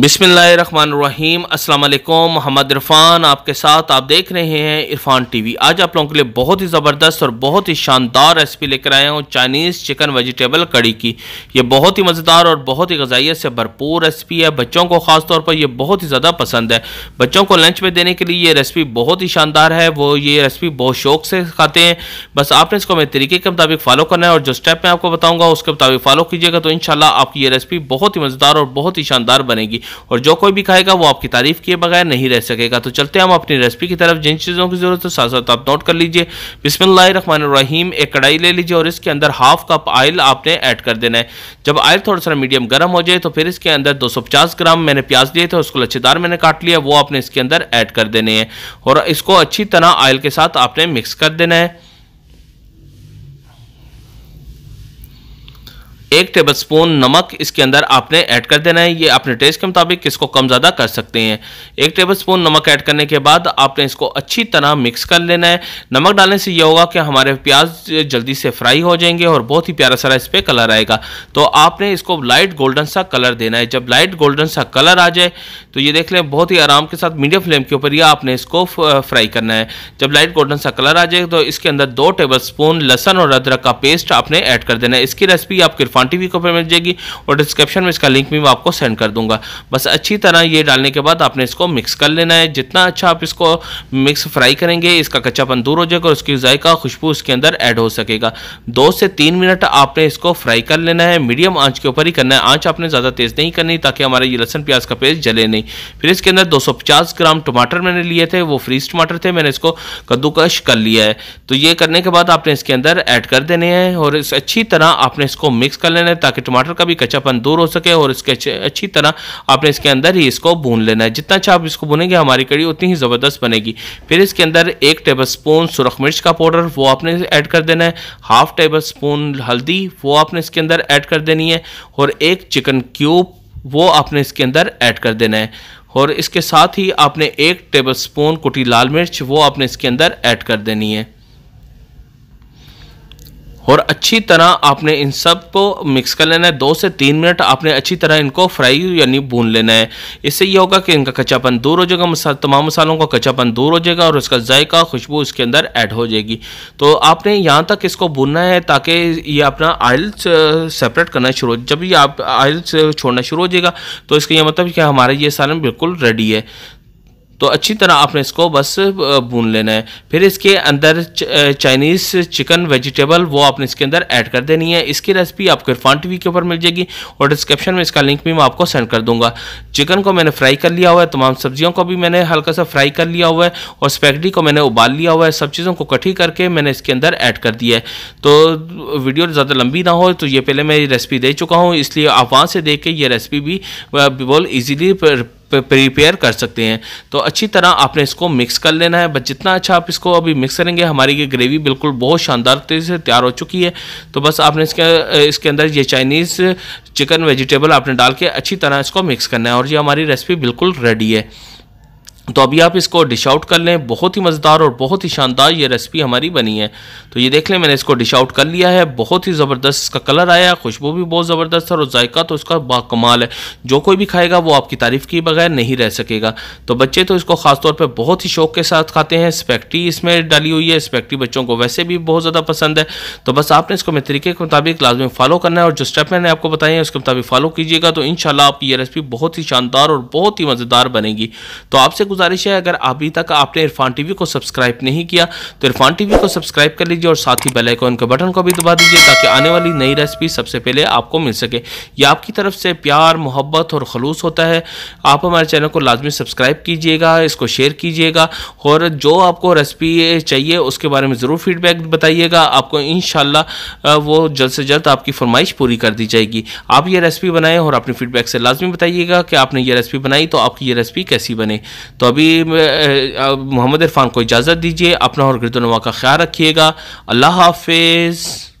बिसमीम अल्लाम मोहम्मद इरफान आपके साथ आप देख रहे हैं इरफान टीवी आज आप लोगों के लिए बहुत ही ज़बरदस्त और बहुत ही शानदार रेसिपी लेकर आया हूँ चाइनीज़ चिकन वेजिटेबल कड़ी की ये बहुत ही मज़ेदार और बहुत ही गजाइत से भरपूर रेसिपी है बच्चों को ख़ास तौर पर यह बहुत ही ज़्यादा पसंद है बच्चों को लंच में देने के लिए ये रेसिपी बहुत ही शानदार है वो ये रेसिपी बहुत शौक से खाते हैं बस आपने इसको मेरे तरीके के मुताबिक फॉलो करना है और जो स्टेप मैं आपको बताऊँगा उसके मुताबिक फॉलो कीजिएगा तो इन आपकी ये रेसिपी बहुत ही मज़ेदार और बहुत ही शानदार बनेगी और जो कोई भी खाएगा वो आपकी तारीफ किए बगैर नहीं रह सकेगा तो चलते हम अपनी रेसिपी की तरफ जिन चीज़ों की ज़रूरत हो साथ साथ आप नोट कर लीजिए बिस्मिल्लाम एक कढ़ाई ले लीजिए और इसके अंदर हाफ कप ऑयल आपने ऐड कर देना है जब ऑयल थोड़ा सा मीडियम गर्म हो जाए तो फिर इसके अंदर दो ग्राम मैंने प्याज लिए थे उसको लच्छेदार मैंने काट लिया वो आपने इसके अंदर ऐड कर देने हैं और इसको अच्छी तरह ऑयल के साथ आपने मिक्स कर देना है एक टेबलस्पून नमक इसके अंदर आपने ऐड कर देना है ये अपने टेस्ट के मुताबिक किसको कम ज़्यादा कर सकते हैं एक टेबलस्पून नमक ऐड करने के बाद आपने इसको अच्छी तरह मिक्स कर लेना है नमक डालने से यह होगा कि हमारे प्याज जल्दी से फ्राई हो जाएंगे और बहुत ही प्यारा सारा इस पर कलर आएगा तो आपने इसको लाइट गोल्डन सा कलर देना है जब लाइट गोल्डन सा कलर आ जाए तो ये देख लें बहुत ही आराम के साथ मीडियम फ्लेम के ऊपर यह आपने इसको फ्राई करना है जब लाइट गोल्डन सा कलर आ जाए तो इसके अंदर दो टेबल स्पून लहसन और अदरक का पेस्ट आपने ऐड कर देना है इसकी रेसिपी आप किरफान टी भी कॉपी मिल जाएगी और डिस्क्रिप्शन में इसका लिंक भी मैं आपको सेंड कर दूंगा बस अच्छी तरह ये डालने के बाद आपने इसको मिक्स कर लेना है जितना अच्छा आप इसको मिक्स फ्राई करेंगे इसका कच्चापन दूर हो जाएगा और उसकी जायका खुशबू उसके अंदर ऐड हो सकेगा दो से तीन मिनट आपने इसको फ्राई कर लेना है मीडियम आँच के ऊपर ही करना है आँच आपने ज़्यादा तेज़ नहीं करनी ताकि हमारे ये लहसन प्याज का पेस्ट जले नहीं फिर इसके अंदर 250 ग्राम टमाटर मैंने लिए थे वो फ्रीज टमाटर थे मैंने इसको कद्दूकश कर लिया है तो ये करने के बाद आपने इसके अंदर ऐड कर देने हैं और इस अच्छी तरह आपने इसको मिक्स कर लेना है ताकि टमाटर का भी कच्चापन दूर हो सके और इसके अच्छी तरह आपने इसके अंदर ही इसको भून लेना है जितना अच्छा आप इसको भुनेंगे हमारी कड़ी उतनी ही ज़बरदस्त बनेगी फिर इसके अंदर एक टेबल स्पून सुरख मिर्च का पाउडर वो आपने ऐड कर देना है हाफ टेबल स्पून हल्दी वो आपने इसके अंदर ऐड कर देनी है और एक चिकन क्यूब वो आपने इसके अंदर ऐड कर देना है और इसके साथ ही आपने एक टेबल स्पून कुटी लाल मिर्च वो आपने इसके अंदर ऐड कर देनी है और अच्छी तरह आपने इन सब को मिक्स कर लेना है दो से तीन मिनट आपने अच्छी तरह इनको फ्राई यानी भून लेना है इससे यह होगा कि इनका कच्चापन दूर हो जाएगा मसा, तमाम मसालों का कच्चापन दूर हो जाएगा और उसका जायका खुशबू इसके अंदर ऐड हो जाएगी तो आपने यहाँ तक इसको भूनना है ताकि ये अपना आयल सेपरेट करना शुरू हो जब ये आप आयल छोड़ना शुरू हो जाएगा तो इसका यह मतलब कि हमारा ये सालन बिल्कुल रेडी है तो अच्छी तरह आपने इसको बस भून लेना है फिर इसके अंदर चाइनीज़ चिकन वेजिटेबल वो आपने इसके अंदर ऐड कर देनी है इसकी रेसिपी आपको इरफान टीवी के ऊपर मिल जाएगी और डिस्क्रिप्शन में इसका लिंक भी मैं आपको सेंड कर दूंगा चिकन को मैंने फ्राई कर लिया हुआ है तमाम सब्जियों को भी मैंने हल्का सा फ्राई कर लिया हुआ है और स्पैगडी को मैंने उबाल लिया हुआ है सब चीज़ों को कट्ठी करके मैंने इसके अंदर ऐड कर दिया है तो वीडियो ज़्यादा लंबी ना हो तो ये पहले मैं रेसिपी दे चुका हूँ इसलिए आप वहाँ से देख के ये रेसिपी भी बोल ईजिली प्रिपेयर कर सकते हैं तो अच्छी तरह आपने इसको मिक्स कर लेना है बस जितना अच्छा आप इसको अभी मिक्स करेंगे हमारी ये ग्रेवी बिल्कुल बहुत शानदार तरीके से तैयार हो चुकी है तो बस आपने इसके इसके अंदर ये चाइनीज़ चिकन वेजिटेबल आपने डाल के अच्छी तरह इसको मिक्स करना है और ये हमारी रेसिपी बिल्कुल रेडी है तो अभी आप इसको डिश आउट कर लें बहुत ही मज़ेदार और बहुत ही शानदार ये रेसिपी हमारी बनी है तो ये देख लें मैंने इसको डिश आउट कर लिया है बहुत ही ज़बरदस्त इसका कलर आया खुशबू भी बहुत ज़बरदस्त है और जायका तो इसका बाकमाल है जो कोई भी खाएगा वो आपकी तारीफ़ के बगैर नहीं रह सकेगा तो बच्चे तो इसको ख़ासतौर पर बहुत ही शौक के साथ खाते हैं स्पैक्टी इसमें डाली हुई है स्पैक्टी बच्चों को वैसे भी बहुत ज़्यादा पसंद है तो बस आपने इसको मेरे तरीके के मुताबिक लाजमी फॉलो करना है और जो स्टेप मैंने आपको बताए हैं उसके मुताबिक फॉलो कीजिएगा तो इन आप ये रेसिपी बहुत ही शानदार और बहुत ही मज़ेदार बनेगी तो आपसे गुजारिश है अगर अभी तक आपने इरफान टीवी को सब्सक्राइब नहीं किया तो इरफान टीवी को सब्सक्राइब कर लीजिए और साथ ही बेलाइकॉन के बटन को भी दबा दीजिए ताकि आने वाली नई रेसिपी सबसे पहले आपको मिल सके यह आपकी तरफ से प्यार मोहब्बत और खलूस होता है आप हमारे चैनल को लाजमी सब्सक्राइब कीजिएगा इसको शेयर कीजिएगा और जो आपको रेसिपी चाहिए उसके बारे में ज़रूर फीडबैक बताइएगा आपको इन वो जल्द से जल्द आपकी फरमाइश पूरी कर दी जाएगी आप ये रेसिपी बनाएं और अपने फीडबैक से लाजमी बताइएगा कि आपने ये रेसिपी बनाई तो आपकी ये रेसिपी कैसी बने तो तो अभी मोहम्मद इरफान को इजाज़त दीजिए अपना और गर्दनवा का ख्याल रखिएगा अल्लाह हाफिज़